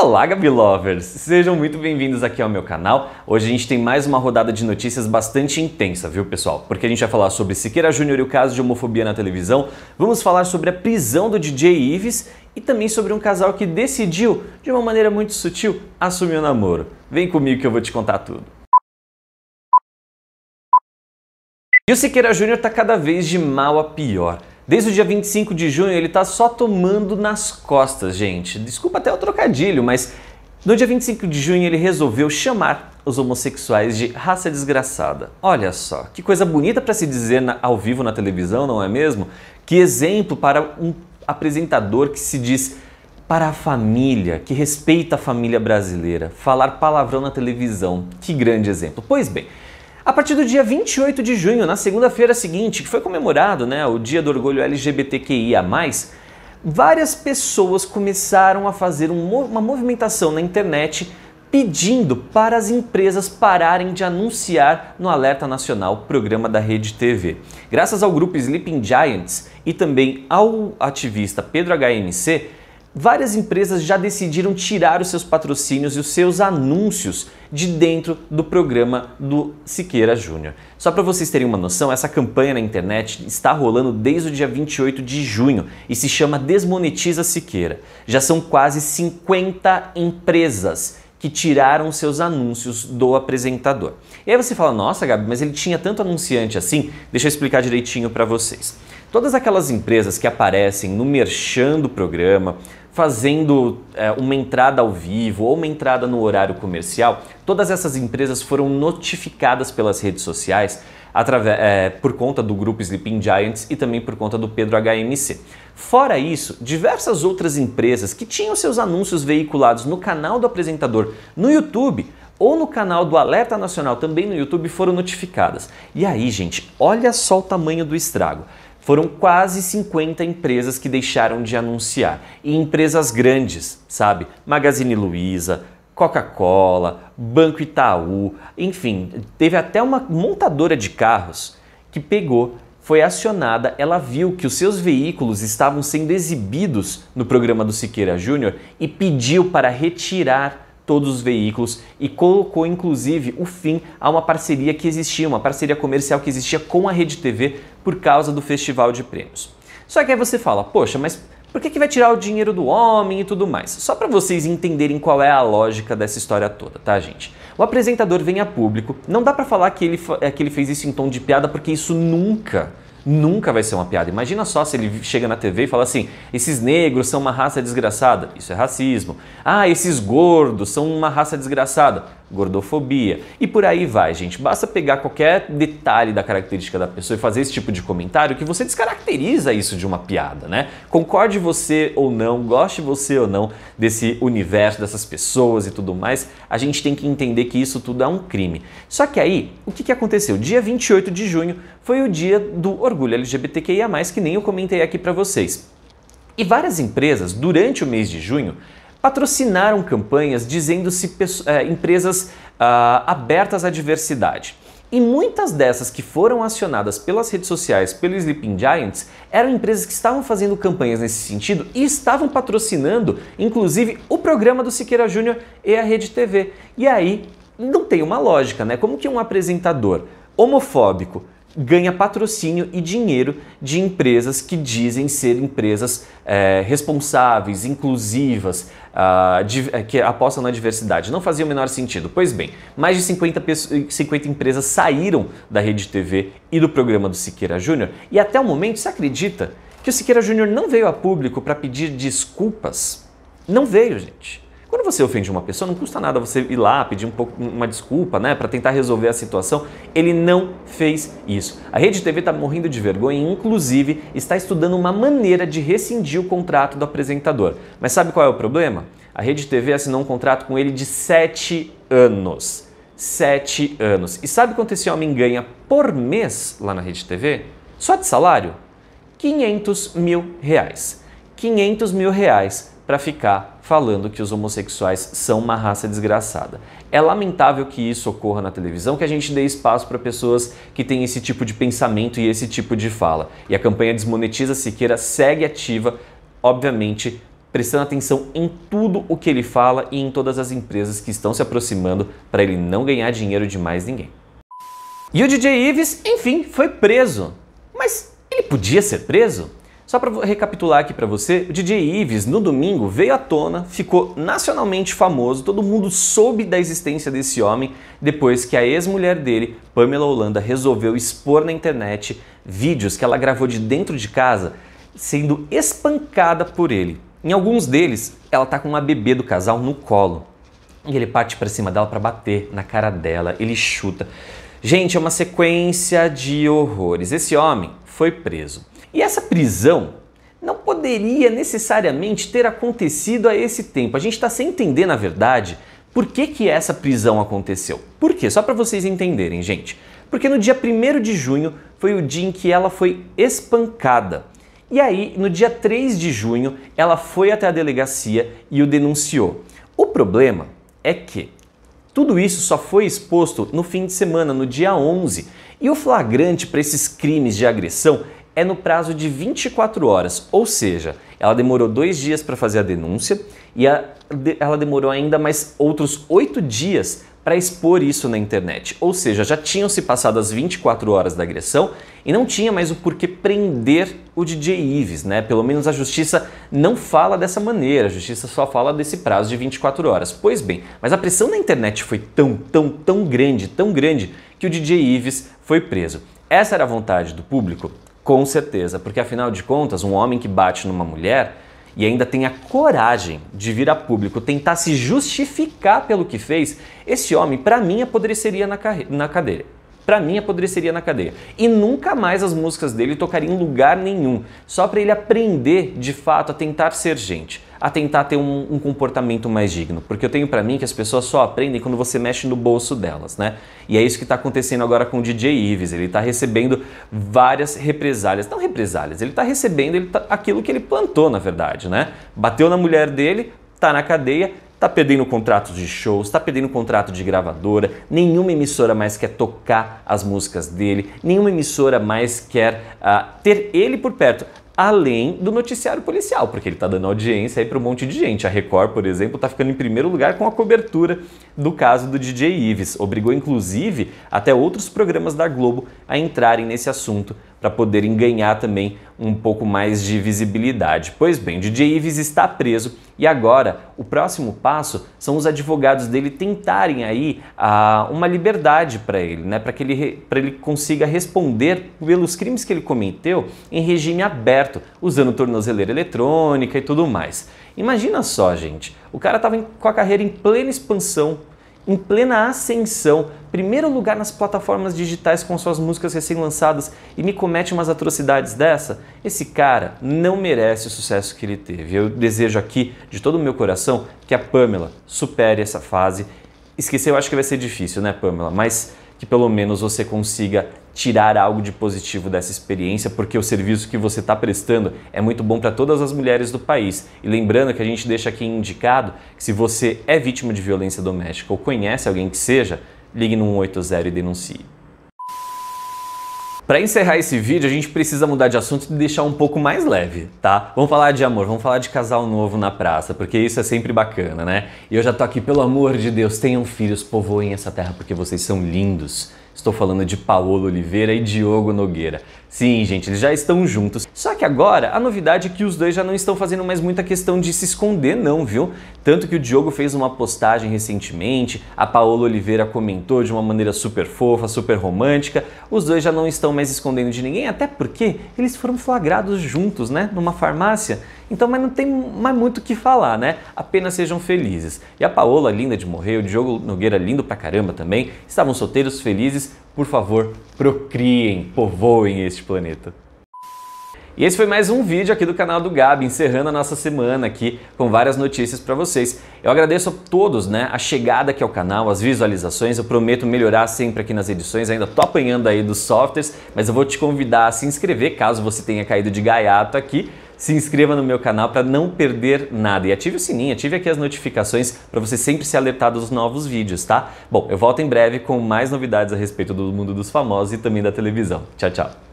Olá, Gabi Lovers! Sejam muito bem-vindos aqui ao meu canal. Hoje a gente tem mais uma rodada de notícias bastante intensa, viu, pessoal? Porque a gente vai falar sobre Siqueira Júnior e o caso de homofobia na televisão, vamos falar sobre a prisão do DJ Ives e também sobre um casal que decidiu, de uma maneira muito sutil, assumir o namoro. Vem comigo que eu vou te contar tudo. E o Siqueira Júnior tá cada vez de mal a pior. Desde o dia 25 de junho ele tá só tomando nas costas, gente. Desculpa até o trocadilho, mas no dia 25 de junho ele resolveu chamar os homossexuais de raça desgraçada. Olha só, que coisa bonita para se dizer na, ao vivo na televisão, não é mesmo? Que exemplo para um apresentador que se diz para a família, que respeita a família brasileira, falar palavrão na televisão. Que grande exemplo. Pois bem, a partir do dia 28 de junho, na segunda-feira seguinte, que foi comemorado né, o Dia do Orgulho LGBTQIA, várias pessoas começaram a fazer uma movimentação na internet pedindo para as empresas pararem de anunciar no Alerta Nacional, programa da Rede TV. Graças ao grupo Sleeping Giants e também ao ativista Pedro HMC, várias empresas já decidiram tirar os seus patrocínios e os seus anúncios de dentro do programa do Siqueira Júnior. Só para vocês terem uma noção, essa campanha na internet está rolando desde o dia 28 de junho e se chama Desmonetiza Siqueira. Já são quase 50 empresas que tiraram seus anúncios do apresentador. E aí você fala: "Nossa, Gabi, mas ele tinha tanto anunciante assim?". Deixa eu explicar direitinho para vocês. Todas aquelas empresas que aparecem no merchan do programa, fazendo é, uma entrada ao vivo ou uma entrada no horário comercial, todas essas empresas foram notificadas pelas redes sociais através, é, por conta do grupo Sleeping Giants e também por conta do Pedro HMC. Fora isso, diversas outras empresas que tinham seus anúncios veiculados no canal do apresentador no YouTube ou no canal do Alerta Nacional, também no YouTube, foram notificadas. E aí, gente, olha só o tamanho do estrago. Foram quase 50 empresas que deixaram de anunciar. E empresas grandes, sabe? Magazine Luiza, Coca-Cola, Banco Itaú, enfim, teve até uma montadora de carros que pegou foi acionada, ela viu que os seus veículos estavam sendo exibidos no programa do Siqueira Júnior e pediu para retirar todos os veículos e colocou inclusive o fim a uma parceria que existia, uma parceria comercial que existia com a Rede TV por causa do festival de prêmios. Só que aí você fala, poxa, mas por que, que vai tirar o dinheiro do homem e tudo mais? Só para vocês entenderem qual é a lógica dessa história toda, tá, gente? O apresentador vem a público, não dá para falar que ele, eh, que ele fez isso em tom de piada, porque isso nunca nunca vai ser uma piada. Imagina só se ele chega na TV e fala assim: esses negros são uma raça desgraçada. Isso é racismo. Ah, esses gordos são uma raça desgraçada gordofobia. E por aí vai, gente. Basta pegar qualquer detalhe da característica da pessoa e fazer esse tipo de comentário que você descaracteriza isso de uma piada, né? Concorde você ou não, goste você ou não desse universo, dessas pessoas e tudo mais, a gente tem que entender que isso tudo é um crime. Só que aí, o que, que aconteceu? Dia 28 de junho foi o dia do orgulho LGBTQIA, que nem eu comentei aqui para vocês. E várias empresas, durante o mês de junho, patrocinaram campanhas dizendo-se é, eh, empresas ah, abertas à diversidade. E muitas dessas que foram acionadas pelas redes sociais, pelos Sleeping Giants, eram empresas que estavam fazendo campanhas nesse sentido e estavam patrocinando, inclusive, o programa do Siqueira Júnior e a Rede TV. E aí não tem uma lógica, né? Como que um apresentador homofóbico ganha patrocínio e dinheiro de empresas que dizem ser empresas é, responsáveis, inclusivas, de, é, que apostam na diversidade. Não fazia o menor sentido. Pois bem, mais de 50, 50 empresas saíram da Rede TV e do programa do Siqueira Júnior e até o momento, se acredita que o Siqueira Júnior não veio a público para pedir desculpas? Não veio, gente. Quando você ofende uma pessoa, não custa nada você ir lá pedir um pouco, uma desculpa, né, para tentar resolver a situação. Ele não fez isso. A Rede TV está morrendo de vergonha, e, inclusive está estudando uma maneira de rescindir o contrato do apresentador. Mas sabe qual é o problema? A Rede TV assinou um contrato com ele de 7 anos. 7 anos. E sabe quanto esse homem ganha por mês lá na Rede TV? Só de salário? 500 mil reais. 500 mil reais para ficar falando que os homossexuais são uma raça desgraçada. É lamentável que isso ocorra na televisão, que a gente dê espaço para pessoas que têm esse tipo de pensamento e esse tipo de fala. E a campanha Desmonetiza Siqueira segue ativa, obviamente, prestando atenção em tudo o que ele fala e em todas as empresas que estão se aproximando para ele não ganhar dinheiro de mais ninguém. E o DJ Ives, enfim, foi preso. Mas ele podia ser preso? Só para recapitular aqui para você, o DJ Ives no domingo veio à tona, ficou nacionalmente famoso, todo mundo soube da existência desse homem depois que a ex-mulher dele, Pamela Holanda, resolveu expor na internet vídeos que ela gravou de dentro de casa sendo espancada por ele. Em alguns deles, ela tá com uma bebê do casal no colo. E ele parte para cima dela para bater na cara dela, ele chuta. Gente, é uma sequência de horrores. Esse homem foi preso. E essa prisão não poderia necessariamente ter acontecido a esse tempo. A gente está sem entender, na verdade, por que, que essa prisão aconteceu. Por quê? Só para vocês entenderem, gente. Porque no dia 1 de junho foi o dia em que ela foi espancada. E aí, no dia 3 de junho, ela foi até a delegacia e o denunciou. O problema é que tudo isso só foi exposto no fim de semana, no dia 11, e o flagrante para esses crimes de agressão é no prazo de 24 horas, ou seja, ela demorou dois dias para fazer a denúncia e a, de, ela demorou ainda mais outros oito dias para expor isso na internet. Ou seja, já tinham se passado as 24 horas da agressão e não tinha mais o porquê prender o DJ Ives, né? Pelo menos a justiça não fala dessa maneira, a justiça só fala desse prazo de 24 horas. Pois bem, mas a pressão na internet foi tão, tão, tão grande, tão grande que o DJ Ives foi preso. Essa era a vontade do público? Com certeza, porque afinal de contas, um homem que bate numa mulher e ainda tem a coragem de vir a público tentar se justificar pelo que fez, esse homem, para mim, apodreceria na, na cadeia. Para mim, apodreceria na cadeia. E nunca mais as músicas dele tocariam em lugar nenhum, só para ele aprender de fato a tentar ser gente a tentar ter um, um comportamento mais digno. Porque eu tenho para mim que as pessoas só aprendem quando você mexe no bolso delas, né? E é isso que está acontecendo agora com o DJ Ives. Ele está recebendo várias represálias. Não represálias, ele está recebendo ele tá, aquilo que ele plantou, na verdade, né? Bateu na mulher dele, tá na cadeia, tá perdendo contratos de shows, tá perdendo contrato de gravadora, nenhuma emissora mais quer tocar as músicas dele, nenhuma emissora mais quer uh, ter ele por perto além do noticiário policial, porque ele está dando audiência aí para um monte de gente. A Record, por exemplo, está ficando em primeiro lugar com a cobertura do caso do DJ Ives. Obrigou, inclusive, até outros programas da Globo a entrarem nesse assunto para poderem ganhar também um pouco mais de visibilidade. Pois bem, DJ Ives está preso e agora o próximo passo são os advogados dele tentarem aí ah, uma liberdade para ele, né, para que ele, ele consiga responder pelos crimes que ele cometeu em regime aberto, usando tornozeleira eletrônica e tudo mais. Imagina só, gente, o cara estava com a carreira em plena expansão, em plena ascensão, primeiro lugar nas plataformas digitais com suas músicas recém-lançadas e me comete umas atrocidades dessa? Esse cara não merece o sucesso que ele teve. Eu desejo aqui, de todo o meu coração, que a Pamela supere essa fase. Esquecer eu acho que vai ser difícil, né, Pamela? Mas que pelo menos você consiga tirar algo de positivo dessa experiência, porque o serviço que você está prestando é muito bom para todas as mulheres do país. E lembrando que a gente deixa aqui indicado que se você é vítima de violência doméstica ou conhece alguém que seja, ligue no 180 e denuncie. Para encerrar esse vídeo, a gente precisa mudar de assunto e deixar um pouco mais leve, tá? Vamos falar de amor, vamos falar de casal novo na praça, porque isso é sempre bacana, né? E eu já tô aqui, pelo amor de Deus, tenham filhos, povoem essa terra porque vocês são lindos. Estou falando de Paulo Oliveira e Diogo Nogueira. Sim, gente, eles já estão juntos. Só que agora a novidade é que os dois já não estão fazendo mais muita questão de se esconder, não, viu? Tanto que o Diogo fez uma postagem recentemente, a Paola Oliveira comentou de uma maneira super fofa, super romântica. Os dois já não estão mais escondendo de ninguém, até porque eles foram flagrados juntos, né? Numa farmácia. Então, mas não tem mais muito o que falar, né? Apenas sejam felizes. E a Paola, linda de morrer, o Diogo Nogueira, lindo pra caramba também, estavam solteiros, felizes. Por favor, procriem, povoem este planeta. E esse foi mais um vídeo aqui do canal do Gabi, encerrando a nossa semana aqui com várias notícias para vocês. Eu agradeço a todos, né, a chegada aqui ao canal, as visualizações. Eu prometo melhorar sempre aqui nas edições, ainda tô apanhando aí dos softwares, mas eu vou te convidar a se inscrever caso você tenha caído de gaiato aqui se inscreva no meu canal para não perder nada e ative o sininho, ative aqui as notificações para você sempre ser alertado dos novos vídeos, tá? Bom, eu volto em breve com mais novidades a respeito do mundo dos famosos e também da televisão. Tchau, tchau.